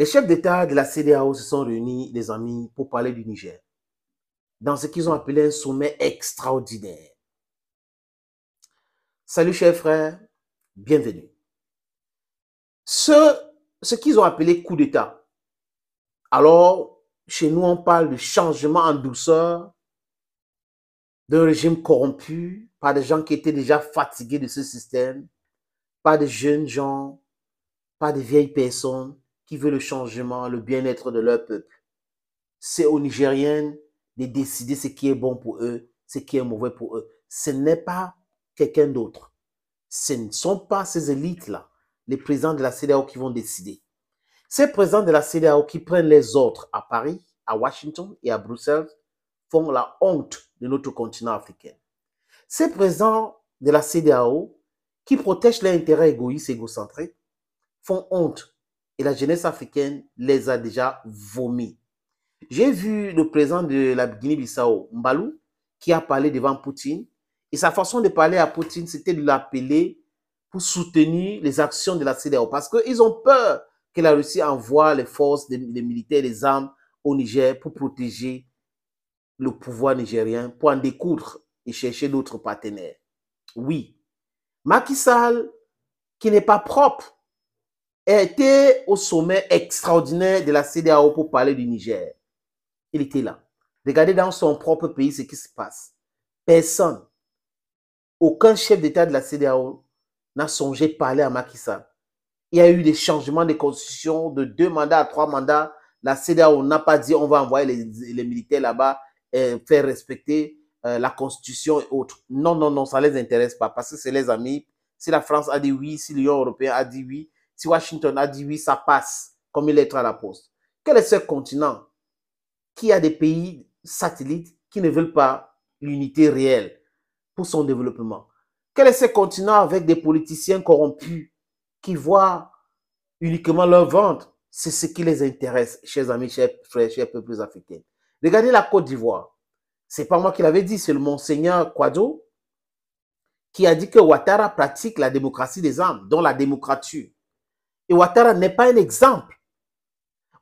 Les chefs d'État de la CDAO se sont réunis, les amis, pour parler du Niger, dans ce qu'ils ont appelé un sommet extraordinaire. Salut chers frères, bienvenue. Ce, ce qu'ils ont appelé coup d'État, alors chez nous on parle de changement en douceur d'un régime corrompu par des gens qui étaient déjà fatigués de ce système, par des jeunes gens, pas des vieilles personnes qui veut le changement, le bien-être de leur peuple. C'est aux Nigériens de décider ce qui est bon pour eux, ce qui est mauvais pour eux. Ce n'est pas quelqu'un d'autre. Ce ne sont pas ces élites-là, les présidents de la CDAO qui vont décider. Ces présidents de la CDAO qui prennent les autres à Paris, à Washington et à Bruxelles font la honte de notre continent africain. Ces présidents de la CDAO qui protègent les intérêts égoïstes, égocentrés, font honte et la jeunesse africaine les a déjà vomis. J'ai vu le président de la Guinée-Bissau, Mbalou, qui a parlé devant Poutine. Et sa façon de parler à Poutine, c'était de l'appeler pour soutenir les actions de la CDAO. Parce qu'ils ont peur que la Russie envoie les forces, les militaires, les armes au Niger pour protéger le pouvoir nigérien, pour en découdre et chercher d'autres partenaires. Oui, Macky Sall, qui n'est pas propre était au sommet extraordinaire de la CDAO pour parler du Niger. Il était là. Regardez dans son propre pays ce qui se passe. Personne, aucun chef d'État de la CDAO n'a songé parler à Macky Sall. Il y a eu des changements de constitution de deux mandats à trois mandats. La CDAO n'a pas dit on va envoyer les, militaires là-bas et euh, faire respecter euh, la constitution et autres. Non, non, non, ça ne les intéresse pas parce que c'est les amis. Si la France a dit oui, si l'Union européenne a dit oui, si Washington a dit oui, ça passe comme une lettre à la poste. Quel est ce continent qui a des pays satellites qui ne veulent pas l'unité réelle pour son développement Quel est ce continent avec des politiciens corrompus qui voient uniquement leur ventre C'est ce qui les intéresse, chers amis, chers frères, chers peuples africains. Regardez la Côte d'Ivoire. Ce n'est pas moi qui l'avais dit, c'est le monseigneur Kwado qui a dit que Ouattara pratique la démocratie des âmes, dont la démocratie. Et Ouattara n'est pas un exemple.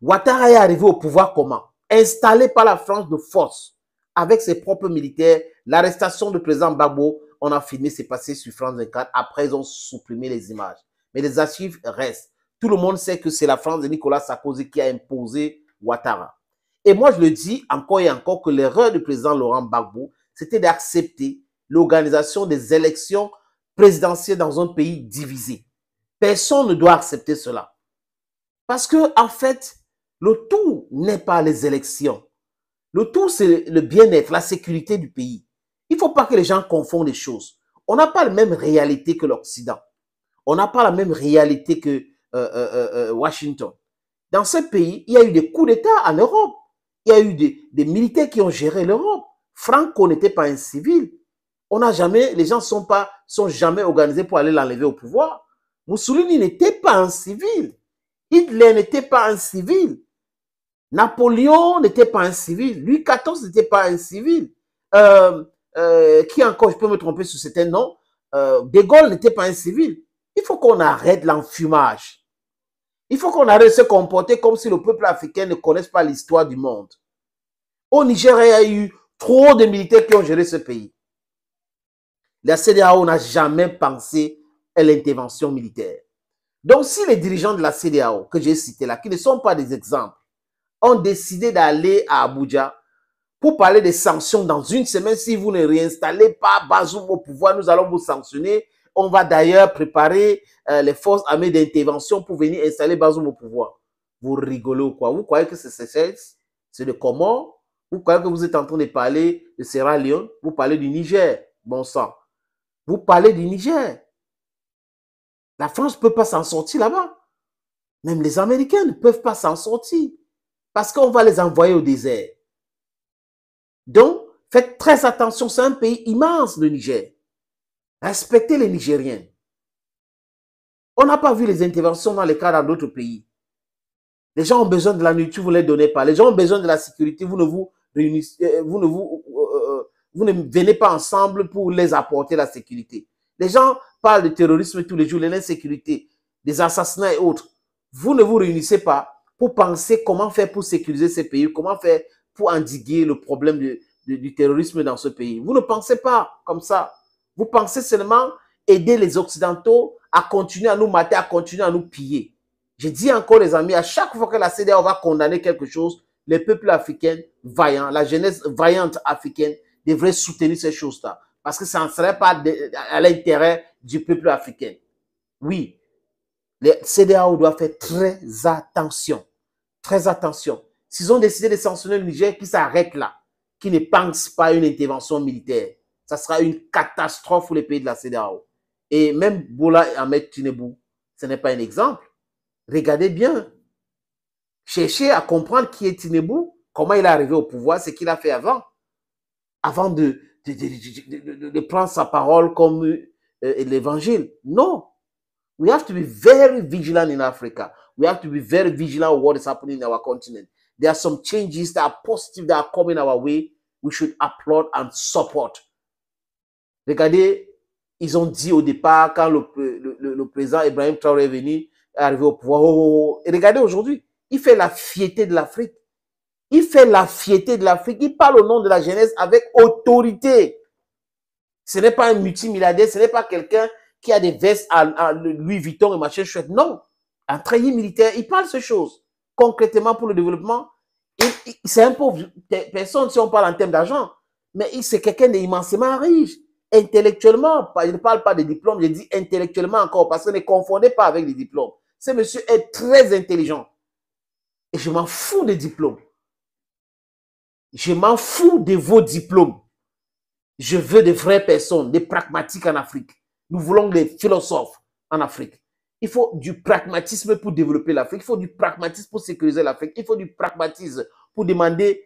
Ouattara est arrivé au pouvoir comment Installé par la France de force, avec ses propres militaires, l'arrestation du président Bagbo, on a filmé, c'est passé sur France 24. Après, ils ont supprimé les images. Mais les archives restent. Tout le monde sait que c'est la France de Nicolas Sarkozy qui a imposé Ouattara. Et moi, je le dis encore et encore que l'erreur du président Laurent Gbagbo, c'était d'accepter l'organisation des élections présidentielles dans un pays divisé. Personne ne doit accepter cela. Parce que, en fait, le tout n'est pas les élections. Le tout, c'est le bien-être, la sécurité du pays. Il ne faut pas que les gens confondent les choses. On n'a pas la même réalité que l'Occident. On n'a pas la même réalité que euh, euh, euh, Washington. Dans ce pays, il y a eu des coups d'État en Europe. Il y a eu des, militaires qui ont géré l'Europe. Franco n'était pas un civil. On n'a jamais, les gens sont pas, sont jamais organisés pour aller l'enlever au pouvoir. Mussolini n'était pas un civil. Hitler n'était pas un civil. Napoléon n'était pas un civil. Louis XIV n'était pas un civil. Euh, euh, qui encore, je peux me tromper sur certains noms. Euh, de Gaulle n'était pas un civil. Il faut qu'on arrête l'enfumage. Il faut qu'on arrête de se comporter comme si le peuple africain ne connaisse pas l'histoire du monde. Au Niger, il y a eu trop de militaires qui ont géré ce pays. La CDAO n'a jamais pensé l'intervention militaire. Donc, si les dirigeants de la CDAO, que j'ai cité là, qui ne sont pas des exemples, ont décidé d'aller à Abuja pour parler des sanctions dans une semaine, si vous ne réinstallez pas Bazoum au pouvoir, nous allons vous sanctionner. On va d'ailleurs préparer euh, les forces armées d'intervention pour venir installer Bazoum au pouvoir. Vous rigolez ou quoi Vous croyez que c'est Seychelles C'est de comment Vous croyez que vous êtes en train de parler de Sierra Leone Vous parlez du Niger, bon sang. Vous parlez du Niger. La France ne peut pas s'en sortir là-bas. Même les Américains ne peuvent pas s'en sortir parce qu'on va les envoyer au désert. Donc, faites très attention, c'est un pays immense, le Niger. Respectez les Nigériens. On n'a pas vu les interventions dans les cas dans d'autres pays. Les gens ont besoin de la nourriture, vous ne les donnez pas. Les gens ont besoin de la sécurité, vous ne vous réunissez, euh, vous ne vous, euh, euh, vous ne venez pas ensemble pour les apporter la sécurité. Les gens parle de terrorisme tous les jours, de l'insécurité, des assassinats et autres, vous ne vous réunissez pas pour penser comment faire pour sécuriser ces pays, comment faire pour endiguer le problème de, du terrorisme dans ce pays. Vous ne pensez pas comme ça. Vous pensez seulement aider les Occidentaux à continuer à nous mater, à continuer à nous piller. Je dis encore, les amis, à chaque fois que la CDA va condamner quelque chose, les peuples africains vaillants, la jeunesse vaillante africaine devrait soutenir ces choses-là parce que ça ne serait pas à l'intérêt du peuple africain. Oui, les CDAO doit faire très attention, très attention. S'ils ont décidé de sanctionner le Niger, qu'ils s'arrêtent là, qui ne pensent pas à une intervention militaire, ça sera une catastrophe pour les pays de la CDAO. Et même Bola Ahmed Tinebou, ce n'est pas un exemple. Regardez bien. Cherchez à comprendre qui est Tinebou, comment il est arrivé au pouvoir, ce qu'il a fait avant, avant de, de, prendre sa parole comme euh, l'évangile. Non. We have to be very vigilant in Africa. We have to be very vigilant of what is happening in our continent. There are some changes that are positive that are coming our way. We should applaud and support. Regardez, ils ont dit au départ, quand le, le, président Ibrahim Traoré est venu, est arrivé au pouvoir, oh, oh, oh. et regardez aujourd'hui, il fait la fierté de l'Afrique. Il fait la fierté de l'Afrique. Il parle au nom de la jeunesse avec autorité. Ce n'est pas un multimilliardaire, ce n'est pas quelqu'un qui a des vestes à, Louis Vuitton et machin chouette. Non. Un treillis militaire, il parle ces choses. Concrètement, pour le développement, c'est un pauvre personne si on parle en termes d'argent. Mais c'est quelqu'un d'immensément riche, intellectuellement. Je ne parle pas de diplômes. je dis intellectuellement encore, parce que ne confondez pas avec les diplômes. Ce monsieur est très intelligent. Et je m'en fous des diplômes. Je m'en fous de vos diplômes. Je veux des vraies personnes, des pragmatiques en Afrique. Nous voulons des philosophes en Afrique. Il faut du pragmatisme pour développer l'Afrique. Il faut du pragmatisme pour sécuriser l'Afrique. Il faut du pragmatisme pour demander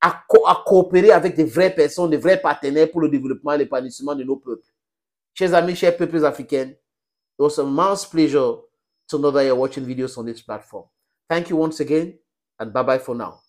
à, coopérer avec des vraies personnes, des vrais partenaires pour le développement et l'épanouissement de nos peuples. Chers amis, chers peuples africains, it was a immense pleasure to know that you're watching videos on this platform. Thank you once again and bye-bye for now.